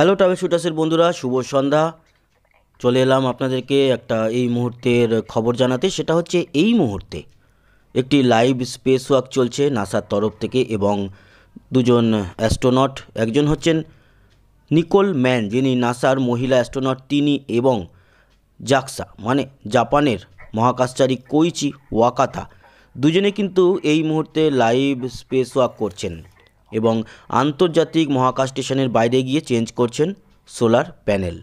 hello travel শুটার্সের বন্ধুরা শুভ সন্ধ্যা চলে এলাম আপনাদেরকে একটা এই মুহূর্তের খবর জানাতে সেটা হচ্ছে এই মুহূর্তে একটি লাইভ স্পেস ওয়াক চলছে নাসার তরফ থেকে এবং দুজন অ্যাস্ট্রোনট একজন হচ্ছেন নিকোল ম্যান যিনি নাসার মহিলা অ্যাস্ট্রোনট তিনি এবং জাক্সা মানে জাপানের মহাকাশচারী কৈচি ওয়াকাতা দুজনে কিন্তু এই মুহূর্তে লাইভ স্পেস ওয়াক করছেন এবং আন্তর্জাতিক মহাকাশ স্টেশনের বাইরে গিয়ে চেঞ্জ করছেন সোলার প্যানেল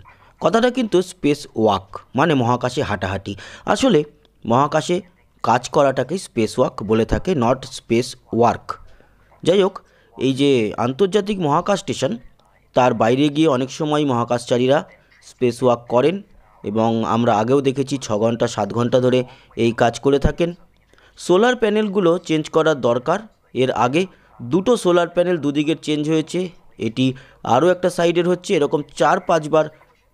কথাটা কিন্তু স্পেস ওয়াক মানে মহাকাশে হাঁটাহাঁটি আসলে মহাকাশে কাজ করাটাকে স্পেস ওয়াক বলে থাকে নট স্পেস ওয়ার্ক যাই হোক এই যে আন্তর্জাতিক মহাকাশ স্টেশন তার বাইরে গিয়ে অনেক সময় মহাকাশচারীরা স্পেস ওয়াক করেন এবং আমরা আগেও দেখেছি ছ ঘন্টা সাত ঘন্টা ধরে এই কাজ করে থাকেন সোলার প্যানেলগুলো চেঞ্জ করার দরকার এর আগে দুটো সোলার প্যানেল দুদিকের চেঞ্জ হয়েছে এটি আরও একটা সাইডের হচ্ছে এরকম চার পাঁচবার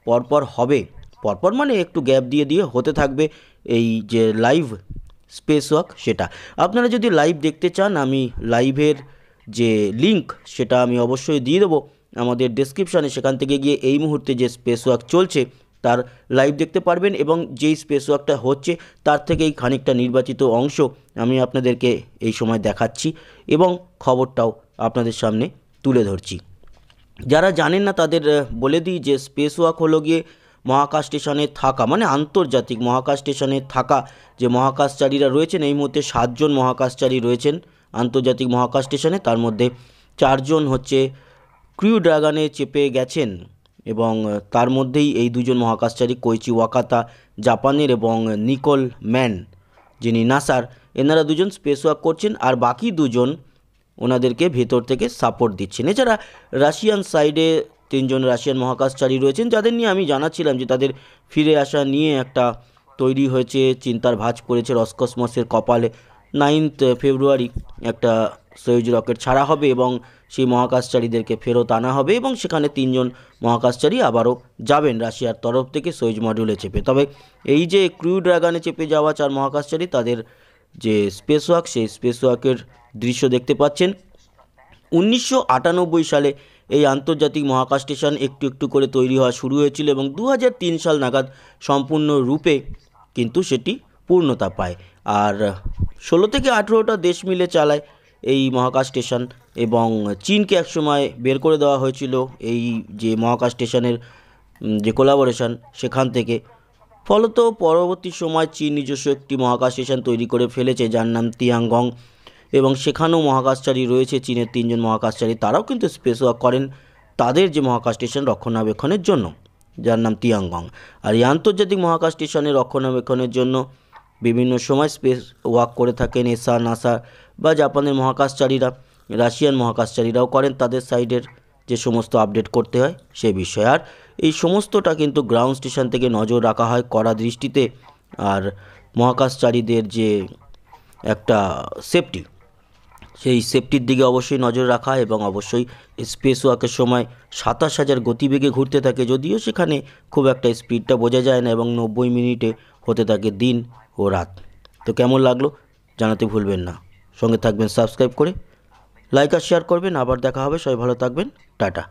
পরপর হবে পরপর মানে একটু গ্যাপ দিয়ে দিয়ে হতে থাকবে এই যে লাইভ স্পেস ওয়াক সেটা আপনারা যদি লাইভ দেখতে চান আমি লাইভের যে লিংক সেটা আমি অবশ্যই দিয়ে দেবো আমাদের ডেসক্রিপশানে সেখান থেকে গিয়ে এই মুহূর্তে যে স্পেস ওয়াক চলছে তার লাইভ দেখতে পারবেন এবং যেই স্পেস ওয়াকটা হচ্ছে তার থেকেই খানিকটা নির্বাচিত অংশ আমি আপনাদেরকে এই সময় দেখাচ্ছি এবং খবরটাও আপনাদের সামনে তুলে ধরছি যারা জানেন না তাদের বলে দিই যে স্পেস ওয়াক হলো গিয়ে মহাকাশ স্টেশনে থাকা মানে আন্তর্জাতিক মহাকাশ স্টেশনে থাকা যে মহাকাশচারীরা রয়েছেন এই মুহূর্তে সাতজন মহাকাশচারী রয়েছেন আন্তর্জাতিক মহাকাশ স্টেশনে তার মধ্যে চারজন হচ্ছে ক্রিউ ড্রাগনে চেপে গেছেন এবং তার মধ্যেই এই দুজন মহাকাশচারী কৈচি ওয়াকাতা জাপানের এবং নিকোল ম্যান যিনি নাসার এনারা দুজন স্পেস ওয়াক করছেন আর বাকি দুজন ওনাদেরকে ভেতর থেকে সাপোর্ট দিচ্ছেন এছাড়া রাশিয়ান সাইডে তিনজন রাশিয়ান মহাকাশচারী রয়েছেন যাদের নিয়ে আমি জানাচ্ছিলাম যে তাদের ফিরে আসা নিয়ে একটা তৈরি হয়েছে চিন্তার ভাঁজ করেছে রসকসমসের কপালে নাইন্থ ফেব্রুয়ারি একটা সোয়ুজ রকেট ছাড়া হবে এবং সেই মহাকাশচারীদেরকে ফেরত আনা হবে এবং সেখানে তিনজন মহাকাশচারী আবারও যাবেন রাশিয়ার তরফ থেকে সোয়ুজ মডিউলে চেপে তবে এই যে ক্রু ড্রাগানে চেপে যাওয়া চার মহাকাশচারী তাদের যে স্পেস ওয়াক সেই স্পেস ওয়াকের দৃশ্য দেখতে পাচ্ছেন উনিশশো সালে এই আন্তর্জাতিক মহাকাশ স্টেশন একটু একটু করে তৈরি হওয়া শুরু হয়েছিল এবং দু সাল নাগাদ সম্পূর্ণ রূপে কিন্তু সেটি পূর্ণতা পায় আর ষোলো থেকে আঠেরোটা দেশ মিলে চালায় এই মহাকাশ স্টেশন এবং চীনকে একসময় বের করে দেওয়া হয়েছিল এই যে মহাকাশ স্টেশনের যে কোলাবোরেশন সেখান থেকে ফলত পরবর্তী সময় চীন নিজস্ব একটি মহাকাশ স্টেশন তৈরি করে ফেলেছে যার নাম তিয়াংগং এবং সেখানেও মহাকাশচারী রয়েছে চীনের তিনজন মহাকাশচারী তারাও কিন্তু স্পেস ওয়াক করেন তাদের যে মহাকাশ স্টেশন রক্ষণাবেক্ষণের জন্য যার নাম তিয়াংগং আর এই আন্তর্জাতিক মহাকাশ স্টেশনের রক্ষণাবেক্ষণের জন্য বিভিন্ন সময় স্পেস ওয়াক করে থাকেন এসা নাসা বা জাপানের মহাকাশচারীরা রাশিয়ান মহাকাশচারীরাও করেন তাদের সাইডের যে সমস্ত আপডেট করতে হয় সে বিষয়ে আর এই সমস্তটা কিন্তু গ্রাউন্ড স্টেশন থেকে নজর রাখা হয় কড়া দৃষ্টিতে আর মহাকাশচারীদের যে একটা সেফটি সেই সেফটির দিকে অবশ্যই নজর রাখা এবং অবশ্যই স্পেস ওয়াকের সময় সাতাশ হাজার গতিবেগে ঘুরতে থাকে যদিও সেখানে খুব একটা স্পিডটা বোঝা যায় না এবং নব্বই মিনিটে হতে থাকে দিন ও রাত তো কেমন লাগলো জানাতে ভুলবেন না সঙ্গে থাকবেন সাবস্ক্রাইব করে লাইক আর শেয়ার করবেন আবার দেখা হবে সবাই ভালো থাকবেন টাটা